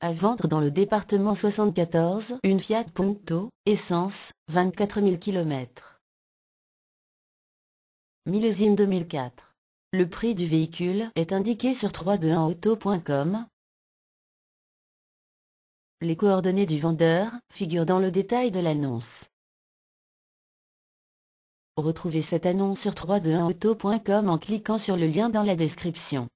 À vendre dans le département 74 une Fiat Punto, essence, 24 000 km. Millésime 2004. Le prix du véhicule est indiqué sur 321auto.com. Les coordonnées du vendeur figurent dans le détail de l'annonce. Retrouvez cette annonce sur 321auto.com en cliquant sur le lien dans la description.